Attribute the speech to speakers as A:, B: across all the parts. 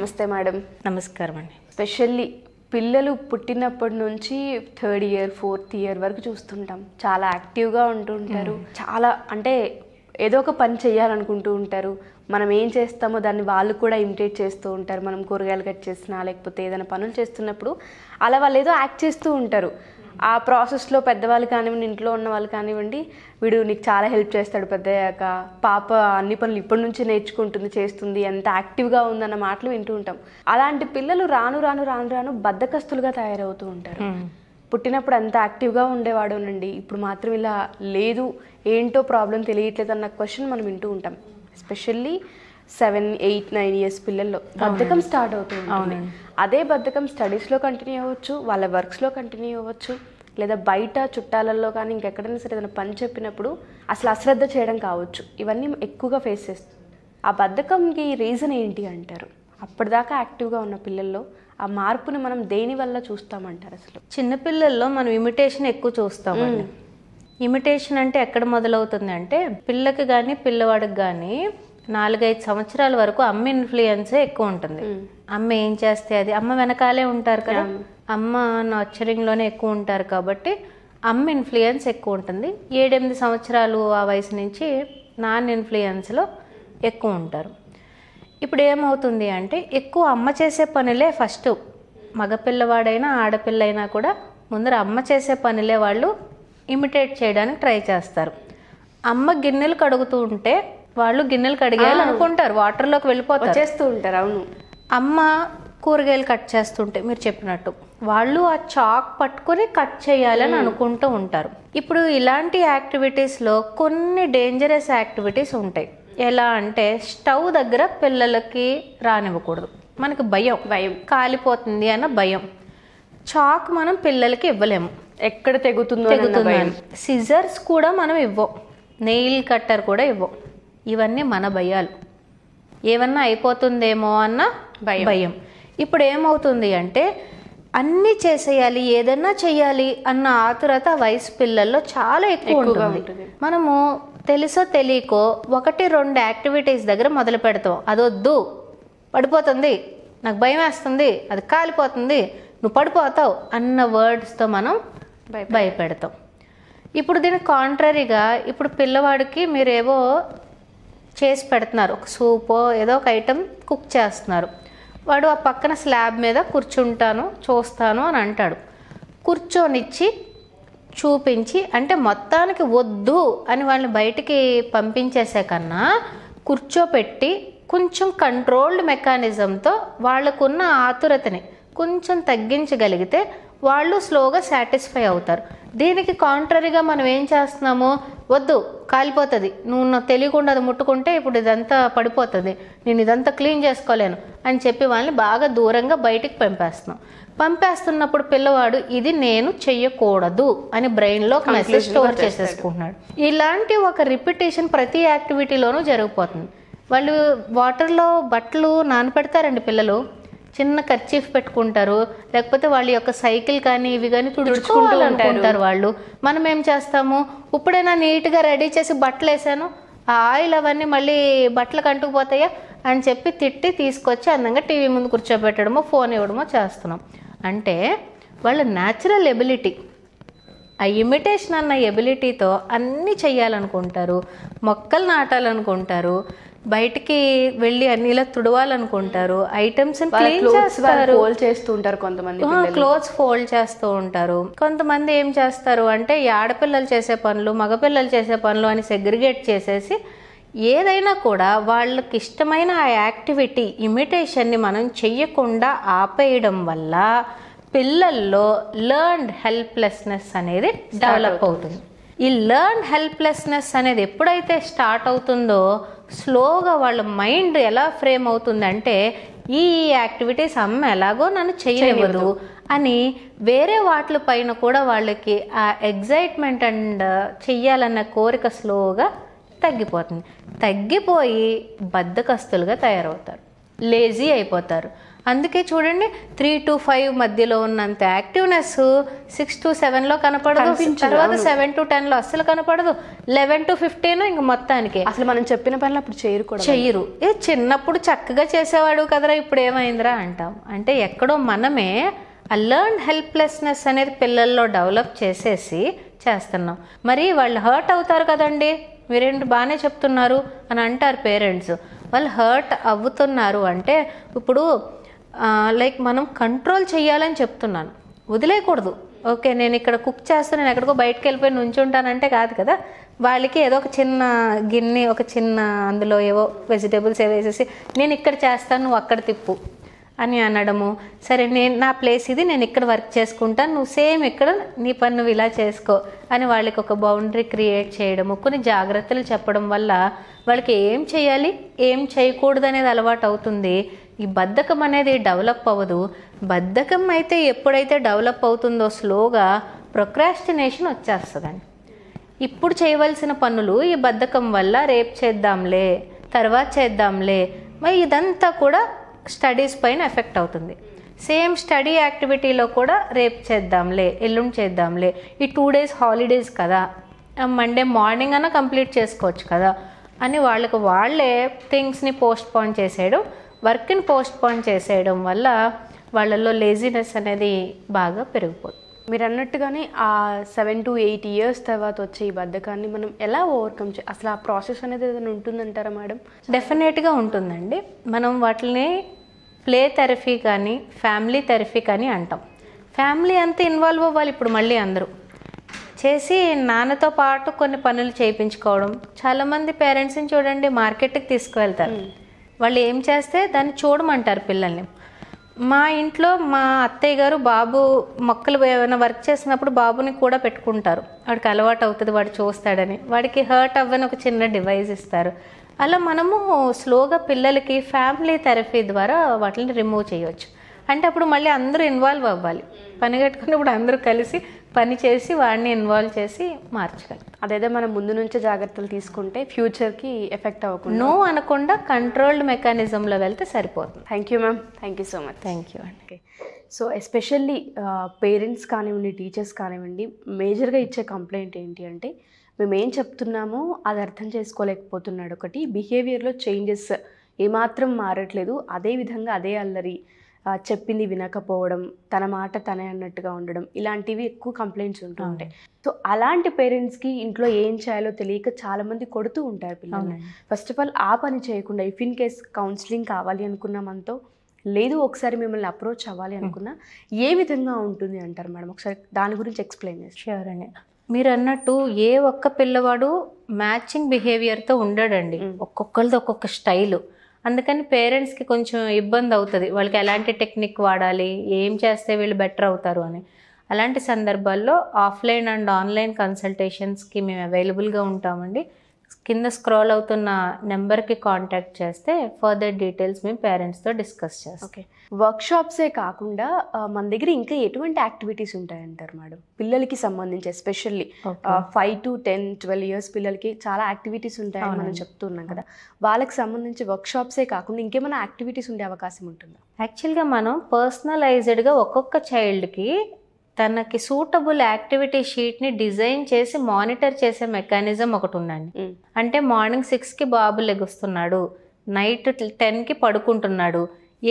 A: నమస్తే మేడం
B: నమస్కారం అండి
A: స్పెషల్లీ పిల్లలు పుట్టినప్పటి నుంచి థర్డ్ ఇయర్ ఫోర్త్ ఇయర్ వరకు చూస్తుంటాం చాలా యాక్టివ్గా ఉంటూ ఉంటారు చాలా అంటే ఏదో ఒక పని చేయాలనుకుంటూ ఉంటారు మనం ఏం చేస్తామో దాన్ని వాళ్ళు కూడా ఇమిటేట్ చేస్తూ ఉంటారు మనం కూరగాయలు కట్ చేసినా లేకపోతే ఏదైనా పనులు చేస్తున్నప్పుడు అలా వాళ్ళు ఏదో యాక్ట్ చేస్తూ ఉంటారు ఆ ప్రాసెస్లో పెద్దవాళ్ళు కానివ్వండి ఇంట్లో ఉన్న వాళ్ళు కానివ్వండి వీడు నీకు చాలా హెల్ప్ చేస్తాడు పెద్దయ్యాక పాప అన్ని పనులు ఇప్పటి నుంచి నేర్చుకుంటుంది చేస్తుంది ఎంత యాక్టివ్గా ఉందన్న మాటలు వింటూ ఉంటాం అలాంటి పిల్లలు రాను రాను రాను రాను బద్దకస్తులుగా తయారవుతూ ఉంటారు పుట్టినప్పుడు అంత యాక్టివ్గా ఉండేవాడు అండి ఇప్పుడు మాత్రం ఇలా లేదు ఏంటో ప్రాబ్లం తెలియట్లేదు అన్న క్వశ్చన్ మనం వింటూ ఉంటాం especially seven eight nine years పిల్లల్లో బద్దకం స్టార్ట్ అవుతుంది అదే బద్ధకం స్టడీస్లో కంటిన్యూ అవ్వచ్చు వాళ్ళ వర్క్స్లో కంటిన్యూ అవ్వచ్చు లేదా బయట చుట్టాలల్లో కానీ ఇంకెక్కడైనా సరే ఏదైనా పని చెప్పినప్పుడు అసలు అశ్రద్ధ చేయడం కావచ్చు ఇవన్నీ ఎక్కువగా ఫేస్ చేస్తుంది ఆ బద్ధకంకి రీజన్ ఏంటి అంటారు అప్పటిదాకా యాక్టివ్గా ఉన్న పిల్లల్లో ఆ
B: మార్పుని మనం దేని వల్ల చూస్తామంటారు అసలు చిన్నపిల్లల్లో మనం ఇమిటేషన్ ఎక్కువ చూస్తాము ఇమిటేషన్ అంటే ఎక్కడ మొదలవుతుంది అంటే పిల్లకి కానీ పిల్లవాడికి కానీ నాలుగైదు సంవత్సరాల వరకు అమ్మ ఇన్ఫ్లుయెన్సే ఎక్కువ ఉంటుంది అమ్మ ఏం చేస్తే అది అమ్మ వెనకాలే ఉంటారు కదా అమ్మ నర్చరింగ్లోనే ఎక్కువ ఉంటారు కాబట్టి అమ్మ ఇన్ఫ్లుయెన్స్ ఎక్కువ ఉంటుంది ఏడెనిమిది సంవత్సరాలు ఆ వయసు నుంచి నాన్ ఇన్ఫ్లుయెన్స్లో ఎక్కువ ఉంటారు ఇప్పుడు ఏమవుతుంది అంటే ఎక్కువ అమ్మ చేసే పనులే ఫస్ట్ మగపిల్లవాడైనా ఆడపిల్లైనా కూడా ముందర అమ్మ చేసే పనులే వాళ్ళు ఇమిటేట్ చేయడానికి ట్రై చేస్తారు అమ్మ గిన్నెలు కడుగుతూ ఉంటే వాళ్ళు గిన్నెలు కడిగేయాలి అనుకుంటారు వాటర్లోకి వెళ్ళిపోతారు చేస్తూ ఉంటారు అవును అమ్మ కూరగాయలు కట్ చేస్తుంటే మీరు చెప్పినట్టు వాళ్ళు ఆ చాక్ పట్టుకుని కట్ చేయాలని అనుకుంటూ ఉంటారు ఇప్పుడు ఇలాంటి యాక్టివిటీస్లో కొన్ని డేంజరస్ యాక్టివిటీస్ ఉంటాయి ఎలా అంటే స్టవ్ దగ్గర పిల్లలకి రానివ్వకూడదు మనకు భయం భయం కాలిపోతుంది అన్న భయం చాక్ మనం పిల్లలకి ఇవ్వలేము ఎక్కడ తెగుతుందో తెగుతుంది సిజర్స్ కూడా మనం ఇవ్వం నెయిల్ కట్టర్ కూడా ఇవ్వం ఇవన్నీ మన భయాలు ఏమన్నా అయిపోతుందేమో అన్న భయం భయం ఇప్పుడు ఏమవుతుంది అంటే అన్నీ చేసేయాలి ఏదన్నా చేయాలి అన్న ఆతురత వయసు పిల్లల్లో చాలా ఎక్కువ ఉంటుంది మనము తెలుసో తెలియకో ఒకటి రెండు యాక్టివిటీస్ దగ్గర మొదలు పెడతాం అదొద్దు పడిపోతుంది నాకు భయం వేస్తుంది అది కాలిపోతుంది నువ్వు పడిపోతావు అన్న వర్డ్స్తో మనం భయపెడతాం ఇప్పుడు దీనికి కాంట్రరీగా ఇప్పుడు పిల్లవాడికి మీరేవో చేసి పెడుతున్నారు ఒక సూపో ఏదో ఒక ఐటెం కుక్ చేస్తున్నారు వాడు ఆ పక్కన స్లాబ్ మీద కూర్చుంటాను చూస్తాను అని అంటాడు కూర్చొనిచ్చి చూపించి అంటే మొత్తానికి వద్దు అని వాళ్ళని బయటికి పంపించేసే కన్నా కూర్చోపెట్టి కొంచెం కంట్రోల్డ్ మెకానిజంతో వాళ్ళకున్న ఆతురతని కొంచెం తగ్గించగలిగితే వాళ్ళు స్లోగా సాటిస్ఫై అవుతారు దీనికి కాంట్రరీగా మనం ఏం చేస్తున్నాము వద్దు కాలిపోతుంది నువ్వు నాకు తెలియకుండా అది ముట్టుకుంటే ఇప్పుడు ఇదంతా పడిపోతుంది నేను ఇదంతా క్లీన్ చేసుకోలేను అని చెప్పి వాళ్ళని బాగా దూరంగా బయటికి పంపేస్తున్నాం పంపేస్తున్నప్పుడు పిల్లవాడు ఇది నేను చెయ్యకూడదు అని బ్రెయిన్లో ఒక మెసేజ్ స్టోర్ చేసేసుకుంటున్నాడు ఇలాంటి ఒక రిపిటేషన్ ప్రతి యాక్టివిటీలోనూ జరిగిపోతుంది వాళ్ళు వాటర్లో బట్టలు నానపెడతారండి పిల్లలు చిన్న ఖర్చీఫ్ పెట్టుకుంటారు లేకపోతే వాళ్ళ యొక్క సైకిల్ కానీ ఇవి కానీ ఉంటారు వాళ్ళు మనం ఏం చేస్తాము ఇప్పుడైనా నీట్గా రెడీ చేసి బట్టలు వేసాను ఆ ఆయిల్ అవన్నీ మళ్ళీ బట్టలు కంటుకుపోతాయా అని చెప్పి తిట్టి తీసుకొచ్చి అందంగా టీవీ ముందు కూర్చోబెట్టడమో ఫోన్ ఇవ్వడమో చేస్తున్నాం అంటే వాళ్ళ న్యాచురల్ ఎబిలిటీ ఆ ఇమిటేషన్ అన్న ఎబిలిటీతో అన్నీ చేయాలనుకుంటారు మొక్కలు నాటాలనుకుంటారు బయటికి వెళ్ళి అన్ని ఇలా తుడవాలనుకుంటారు ఐటమ్స్ ఫోల్డ్ చేస్తూ ఉంటారు కొంతమంది క్లోత్స్ ఫోల్డ్ చేస్తూ ఉంటారు కొంతమంది ఏం చేస్తారు అంటే ఆడపిల్లలు చేసే పనులు మగపిల్లలు చేసే పనులు అని సెగ్రిగేట్ చేసేసి ఏదైనా కూడా వాళ్ళకి ఇష్టమైన ఆ యాక్టివిటీ ఇమిటేషన్ని మనం చెయ్యకుండా ఆపేయడం వల్ల పిల్లల్లో లర్న్ హెల్ప్లెస్నెస్ అనేది డెవలప్ అవుతుంది ఈ లర్న్ హెల్ప్లెస్నెస్ అనేది ఎప్పుడైతే స్టార్ట్ అవుతుందో స్లోగా వాళ్ళ మైండ్ ఎలా ఫ్రేమ్ అవుతుందంటే ఈ యాక్టివిటీస్ అమ్మ ఎలాగో నన్ను చేయనివ్వదు అని వేరే వాటి పైన కూడా వాళ్ళకి ఆ ఎగ్జైట్మెంట్ అండ్ చెయ్యాలన్న కోరిక స్లోగా తగ్గిపోతుంది తగ్గిపోయి బద్దకస్తులుగా తయారవుతారు లేజీ అయిపోతారు అందుకే చూడండి త్రీ టు ఫైవ్ మధ్యలో ఉన్నంత యాక్టివ్నెస్ సిక్స్ టు సెవెన్లో కనపడదు తర్వాత సెవెన్ టు టెన్లో అస్సలు కనపడదు లెవెన్ టు ఫిఫ్టీన్ ఇంక మొత్తానికి అసలు మనం చెప్పిన పనులు అప్పుడు చేయరు కూడా చెయ్యరు ఏ చిన్నప్పుడు చక్కగా చేసేవాడు కదరా ఇప్పుడు ఏమైందిరా అంటాం అంటే ఎక్కడో మనమే ఆ లెర్న్ హెల్ప్లెస్నెస్ అనేది పిల్లల్లో డెవలప్ చేసేసి చేస్తున్నాం మరి వాళ్ళు హర్ట్ అవుతారు కదండి మీరేంటి బాగానే చెప్తున్నారు అని అంటారు పేరెంట్స్ వాళ్ళు హర్ట్ అవుతున్నారు అంటే ఇప్పుడు లైక్ మనం కంట్రోల్ చేయాలని చెప్తున్నాను వదిలేయకూడదు ఓకే నేను ఇక్కడ కుక్ చేస్తే నేను ఎక్కడికో బయటకు వెళ్ళిపోయి నుంచుంటానంటే కాదు కదా వాళ్ళకి ఏదో ఒక చిన్న గిన్నె ఒక చిన్న అందులో ఏవో వెజిటేబుల్స్ ఏవో వేసేసి నేను ఇక్కడ చేస్తాను నువ్వు అక్కడ తిప్పు అని అనడము సరే నేను నా ప్లేస్ ఇది నేను ఇక్కడ వర్క్ చేసుకుంటాను నువ్వు సేమ్ ఇక్కడ నీ పని నువ్వు ఇలా చేసుకో అని వాళ్ళకి ఒక బౌండరీ క్రియేట్ చేయడము కొన్ని జాగ్రత్తలు చెప్పడం వల్ల వాళ్ళకి ఏం చేయాలి ఏం చేయకూడదు అనేది అలవాటు అవుతుంది ఈ బద్ధకం అనేది డెవలప్ అవ్వదు బద్ధకం అయితే ఎప్పుడైతే డెవలప్ అవుతుందో స్లోగా ప్రొక్రాస్టినేషన్ వచ్చేస్తుందండి ఇప్పుడు చేయవలసిన పనులు ఈ బద్ధకం వల్ల రేపు చేద్దాంలే తర్వాత చేద్దాంలే మరి ఇదంతా కూడా స్టడీస్ పైన ఎఫెక్ట్ అవుతుంది సేమ్ స్టడీ యాక్టివిటీలో కూడా రేపు చేద్దాంలే ఎల్లుండి చేద్దాంలే ఈ టూ డేస్ హాలిడేస్ కదా మండే మార్నింగ్ అన్న కంప్లీట్ చేసుకోవచ్చు కదా అని వాళ్ళకు వాళ్ళే థింగ్స్ని పోస్ట్ పోన్ చేసేయడం వర్క్ని పోస్ట్పోన్ చేసేయడం వల్ల వాళ్ళల్లో లేజినెస్ అనేది బాగా పెరిగిపోతుంది మీరు అన్నట్టుగానే ఆ సెవెన్ టు ఎయిట్ ఇయర్స్
A: తర్వాత వచ్చే ఈ బద్ధకాన్ని మనం ఎలా ఓవర్కమ్ చే అసలు ఆ ప్రాసెస్ అనేది ఏదైనా ఉంటుందంటారా మేడం
B: డెఫినెట్గా ఉంటుందండి మనం వాటిని ప్లే థెరపీ కానీ ఫ్యామిలీ థెరపీ కానీ అంటాం ఫ్యామిలీ అంతా ఇన్వాల్వ్ అవ్వాలి ఇప్పుడు మళ్ళీ అందరూ చేసి నాన్నతో పాటు కొన్ని పనులు చేయించుకోవడం చాలామంది పేరెంట్స్ని చూడండి మార్కెట్కి తీసుకువెళ్తారు వాళ్ళు ఏం చేస్తే దాన్ని చూడమంటారు పిల్లల్ని మా ఇంట్లో మా అత్తయ్య గారు బాబు మొక్కలు ఏమైనా వర్క్ చేసినప్పుడు బాబుని కూడా పెట్టుకుంటారు వాడికి అలవాటు అవుతుంది వాడు చూస్తాడని వాడికి హర్ట్ అవ్వని ఒక చిన్న డివైజ్ ఇస్తారు అలా మనము స్లోగా పిల్లలకి ఫ్యామిలీ థెరపీ ద్వారా వాటిని రిమూవ్ చేయొచ్చు అంటే అప్పుడు మళ్ళీ అందరూ ఇన్వాల్వ్ అవ్వాలి పని కట్టుకున్నప్పుడు అందరూ కలిసి పని చేసి వాడిని ఇన్వాల్వ్ చేసి మార్చగలుగుతాం
A: అదేదో మనం ముందు నుంచే జాగ్రత్తలు తీసుకుంటే ఫ్యూచర్కి ఎఫెక్ట్ అవ్వకుండా నో అనకుండా కంట్రోల్డ్ మెకానిజంలో వెళ్తే సరిపోతుంది thank you ma'am thank you so much thank you అండి సో ఎస్పెషల్లీ పేరెంట్స్ కానివ్వండి టీచర్స్ కానివ్వండి మేజర్గా ఇచ్చే కంప్లైంట్ ఏంటి అంటే మేము ఏం చెప్తున్నామో అది అర్థం చేసుకోలేకపోతున్నాడు ఒకటి బిహేవియర్లో చేంజెస్ ఏమాత్రం మారట్లేదు అదే విధంగా అదే అల్లరి చెప్పింది వినకపోవడం తన మాట తనే అన్నట్టుగా ఉండడం ఇలాంటివి ఎక్కువ కంప్లైంట్స్ ఉంటూ ఉంటాయి సో అలాంటి పేరెంట్స్కి ఇంట్లో ఏం చేయాలో తెలియక చాలామంది కొడుతూ ఉంటారు పిల్లల్ని ఫస్ట్ ఆఫ్ ఆల్ ఆ పని చేయకుండా ఇఫ్ ఇన్ కేస్ కౌన్సిలింగ్ కావాలి అనుకున్న మనతో లేదు ఒకసారి మిమ్మల్ని అప్రోచ్ అవ్వాలి అనుకున్నా ఏ విధంగా ఉంటుంది అంటారు మేడం ఒకసారి దాని గురించి ఎక్స్ప్లెయిన్ చేసి షూర్ అండి
B: మీరు అన్నట్టు ఏ ఒక్క పిల్లవాడు మ్యాచింగ్ బిహేవియర్తో ఉండడండి ఒక్కొక్కరిది ఒక్కొక్క స్టైలు అందుకని పేరెంట్స్కి కొంచెం ఇబ్బంది అవుతుంది వాళ్ళకి ఎలాంటి టెక్నిక్ వాడాలి ఏం చేస్తే వీళ్ళు బెటర్ అవుతారు అని అలాంటి సందర్భాల్లో ఆఫ్లైన్ అండ్ ఆన్లైన్ కన్సల్టేషన్స్కి మేము అవైలబుల్గా ఉంటామండి కింద స్క్రోల్ అవుతున్న నెంబర్కి కాంటాక్ట్ చేస్తే ఫర్దర్ డీటెయిల్స్ మేము పేరెంట్స్తో డిస్కస్ చేస్తాం ఓకే వర్క్షాప్సే కాకుండా
A: మన దగ్గర ఇంకా ఎటువంటి యాక్టివిటీస్ ఉంటాయంటారు మేడం పిల్లలకి సంబంధించి especially five to ten twelve years పిల్లలకి చాలా యాక్టివిటీస్ ఉంటాయని మనం చెప్తున్నాం కదా వాళ్ళకి
B: సంబంధించి వర్క్షాప్సే కాకుండా ఇంకేమైనా యాక్టివిటీస్ ఉండే అవకాశం ఉంటుందా యాక్చువల్గా మనం పర్సనలైజ్డ్గా ఒక్కొక్క చైల్డ్కి తనకి సూటబుల్ యాక్టివిటీ షీట్ని డిజైన్ చేసి మానిటర్ చేసే మెకానిజం ఒకటి ఉందండి అంటే మార్నింగ్ సిక్స్కి బాబు లెగుస్తున్నాడు నైట్ టెన్కి పడుకుంటున్నాడు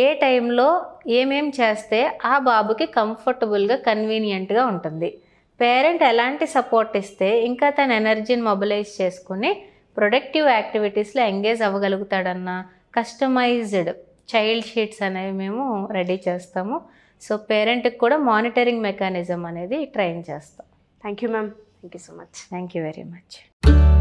B: ఏ టైంలో ఏమేం చేస్తే ఆ బాబుకి కంఫర్టబుల్గా కన్వీనియంట్గా ఉంటుంది పేరెంట్ ఎలాంటి సపోర్ట్ ఇస్తే ఇంకా తన ఎనర్జీని మొబిలైజ్ చేసుకుని ప్రొడక్టివ్ యాక్టివిటీస్లో ఎంగేజ్ అవ్వగలుగుతాడన్న కస్టమైజ్డ్ చైల్డ్ షీట్స్ అనేవి మేము రెడీ చేస్తాము సో పేరెంట్కి కూడా మానిటరింగ్ మెకానిజం అనేది ట్రైన్ చేస్తాం
A: thank you ma'am thank you so much
B: thank you very much